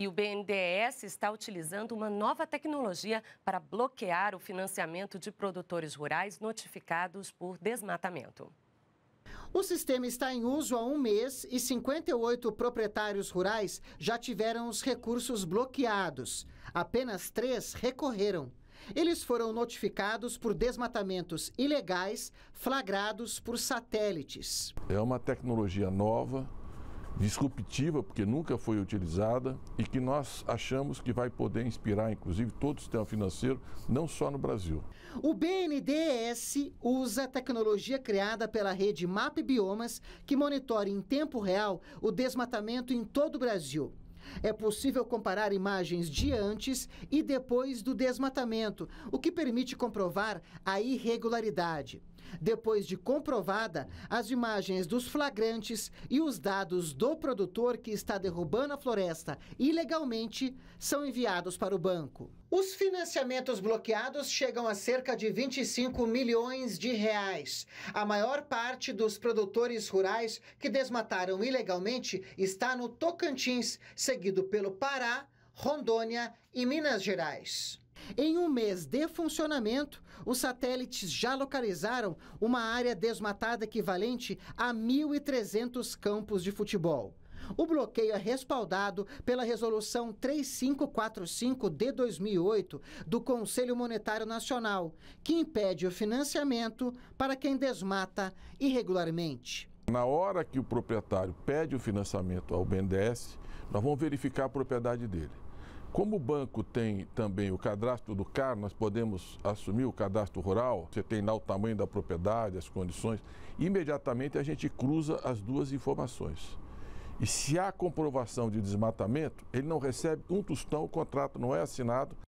E o BNDES está utilizando uma nova tecnologia para bloquear o financiamento de produtores rurais notificados por desmatamento. O sistema está em uso há um mês e 58 proprietários rurais já tiveram os recursos bloqueados. Apenas três recorreram. Eles foram notificados por desmatamentos ilegais flagrados por satélites. É uma tecnologia nova disruptiva, porque nunca foi utilizada e que nós achamos que vai poder inspirar, inclusive, todo o sistema financeiro, não só no Brasil. O BNDES usa tecnologia criada pela rede Map Biomas, que monitora em tempo real o desmatamento em todo o Brasil. É possível comparar imagens de antes e depois do desmatamento, o que permite comprovar a irregularidade. Depois de comprovada, as imagens dos flagrantes e os dados do produtor que está derrubando a floresta ilegalmente são enviados para o banco. Os financiamentos bloqueados chegam a cerca de 25 milhões de reais. A maior parte dos produtores rurais que desmataram ilegalmente está no Tocantins, seguido pelo Pará, Rondônia e Minas Gerais. Em um mês de funcionamento, os satélites já localizaram uma área desmatada equivalente a 1.300 campos de futebol. O bloqueio é respaldado pela Resolução 3545 de 2008 do Conselho Monetário Nacional, que impede o financiamento para quem desmata irregularmente. Na hora que o proprietário pede o financiamento ao BNDES, nós vamos verificar a propriedade dele. Como o banco tem também o cadastro do CAR, nós podemos assumir o cadastro rural, você tem lá o tamanho da propriedade, as condições, imediatamente a gente cruza as duas informações. E se há comprovação de desmatamento, ele não recebe um tostão, o contrato não é assinado.